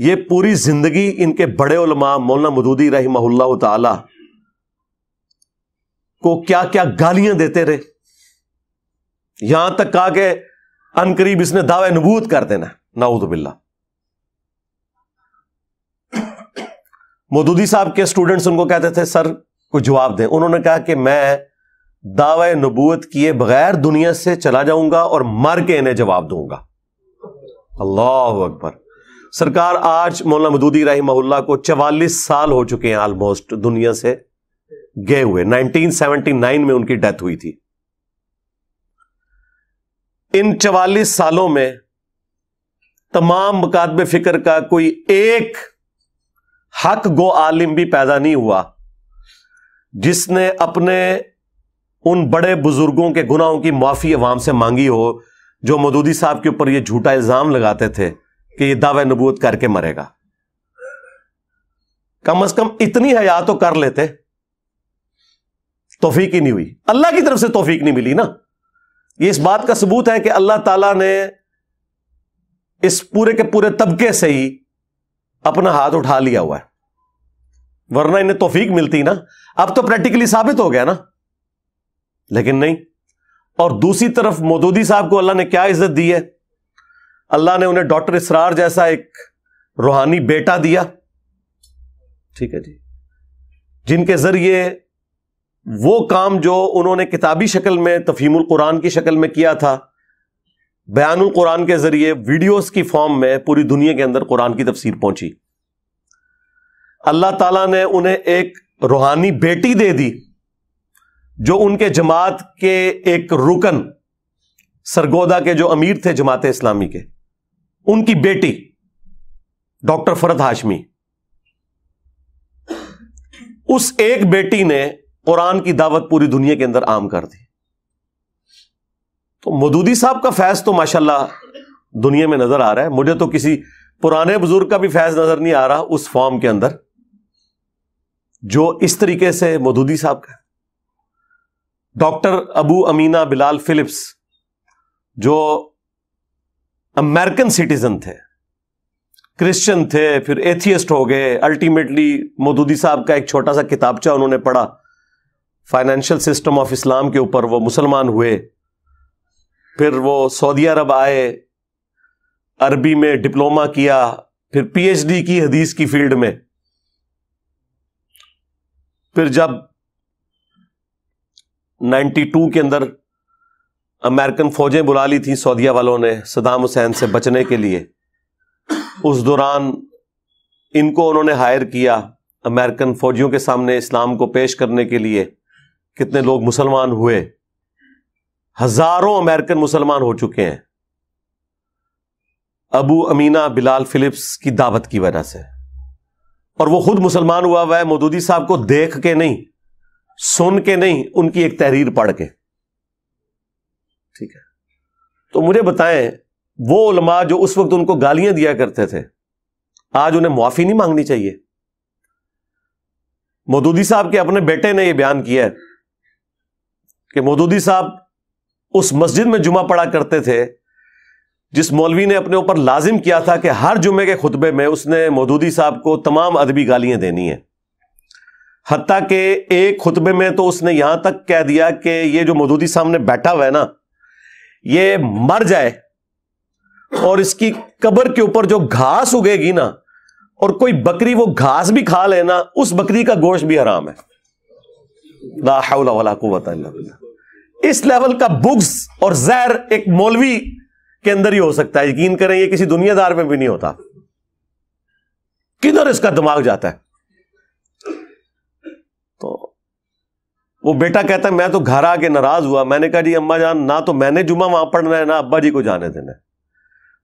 ये पूरी जिंदगी इनके बड़े उलमा मौलाना मदूदी रही तला को क्या क्या गालियां देते रहे यहां तक कहा कि अनकरीब इसने दावे नबूत कर देना नाउद बिल्ला मदूदी साहब के स्टूडेंट्स उनको कहते थे सर को जवाब दें उन्होंने कहा कि मैं दावे नबूत किए बगैर दुनिया से चला जाऊंगा और मर के इन्हें जवाब दूंगा अल्लाह अकबर सरकार आज मौलाना मदूदी रही को चवालीस साल हो चुके हैं ऑलमोस्ट दुनिया से गए हुए 1979 में उनकी डेथ हुई थी इन चवालीस सालों में तमाम मकादब फिक्र का कोई एक हक गो आलिम भी पैदा नहीं हुआ जिसने अपने उन बड़े बुजुर्गों के गुनाहों की माफी अवाम से मांगी हो जो मदूदी साहब के ऊपर ये झूठा इल्जाम लगाते थे कि ये दावे नबूत करके मरेगा कम अज कम इतनी हया तो कर लेते तोफीक ही नहीं हुई अल्लाह की तरफ से तोफीक नहीं मिली ना ये इस बात का सबूत है कि अल्लाह ताला ने इस पूरे के पूरे तबके से ही अपना हाथ उठा लिया हुआ है वरना इन्हें तोफीक मिलती ना अब तो प्रैक्टिकली साबित हो गया ना लेकिन नहीं और दूसरी तरफ मोदोदी साहब को अल्लाह ने क्या इज्जत दी है अल्लाह ने उन्हें डॉक्टर इसरार जैसा एक रूहानी बेटा दिया ठीक है जी जिनके जरिए वो काम जो उन्होंने किताबी शक्ल में तफीमुल कुरान की शक्ल में किया था बयानुल कुरान के जरिए वीडियोस की फॉर्म में पूरी दुनिया के अंदर कुरान की तफसीर पहुंची अल्लाह ताला ने उन्हें एक रूहानी बेटी दे दी जो उनके जमात के एक रुकन सरगोदा के जो अमीर थे जमात इस्लामी के उनकी बेटी डॉक्टर फरद हाशमी उस एक बेटी ने कुरान की दावत पूरी दुनिया के अंदर आम कर दी तो मदूदी साहब का फैज तो माशाल्लाह दुनिया में नजर आ रहा है मुझे तो किसी पुराने बुजुर्ग का भी फैज नजर नहीं आ रहा उस फॉर्म के अंदर जो इस तरीके से मदूदी साहब का doctor Abu Ameenah Bilal Philips जो अमेरिकन सिटीजन थे क्रिश्चियन थे फिर एथियस्ट हो गए अल्टीमेटली मोदूदी साहब का एक छोटा सा किताबचा उन्होंने पढ़ा फाइनेंशियल सिस्टम ऑफ इस्लाम के ऊपर वो मुसलमान हुए फिर वो सऊदी अरब आए अरबी में डिप्लोमा किया फिर पीएचडी की हदीस की फील्ड में फिर जब 92 के अंदर अमेरिकन फौजें बुला ली थी सऊदिया वालों ने सदाम हुसैन से बचने के लिए उस दौरान इनको उन्होंने हायर किया अमेरिकन फौजियों के सामने इस्लाम को पेश करने के लिए कितने लोग मुसलमान हुए हजारों अमेरिकन मुसलमान हो चुके हैं अबू अमीना बिलाल फिलिप्स की दावत की वजह से और वो खुद मुसलमान हुआ हुआ है मोदूदी साहब को देख के नहीं सुन के नहीं उनकी एक तहरीर पढ़ के ठीक है तो मुझे बताएं वो उलमा जो उस वक्त उनको गालियां दिया करते थे आज उन्हें मुआफ़ी नहीं मांगनी चाहिए मोदूदी साहब के अपने बेटे ने यह बयान किया कि मोदूदी साहब उस मस्जिद में जुमा पड़ा करते थे जिस मौलवी ने अपने ऊपर लाजिम किया था कि हर जुमे के खुतबे में उसने मोदूदी साहब को तमाम अदबी गालियां देनी है हती के एक खुतबे में तो उसने यहां तक कह दिया कि ये जो मोदूदी साहब ने बैठा हुआ है ना ये मर जाए और इसकी कब्र के ऊपर जो घास उगेगी ना और कोई बकरी वो घास भी खा लेना उस बकरी का गोश्त भी हराम है इस लेवल का बुग्स और जहर एक मौलवी के अंदर ही हो सकता है यकीन करें ये किसी दुनियादार में भी नहीं होता किधर इसका दिमाग जाता है वो बेटा कहता है मैं तो घर आके नाराज हुआ मैंने कहा जी अम्मा जान ना तो मैंने जुमा वहां पढ़ना है ना अब्बा जी को जाने देना है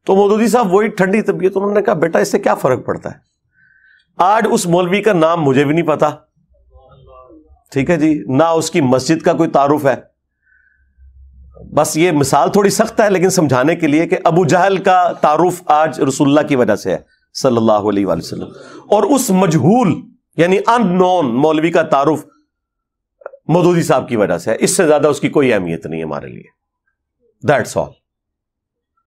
तो मोदी साहब वही ठंडी तबीयत तो उन्होंने कहा बेटा इससे क्या फर्क पड़ता है आज उस मौलवी का नाम मुझे भी नहीं पता ठीक है जी ना उसकी मस्जिद का कोई तारुफ है बस ये मिसाल थोड़ी सख्त है लेकिन समझाने के लिए कि अबू जहल का तारुफ आज रसुल्ला की वजह से है सल्लल्लाहु अलैहि और उस मजहूल यानी अन मौलवी का तारुफ मधुदी साहब की वजह से है इससे ज्यादा उसकी कोई अहमियत नहीं है हमारे लिए दैट्स ऑल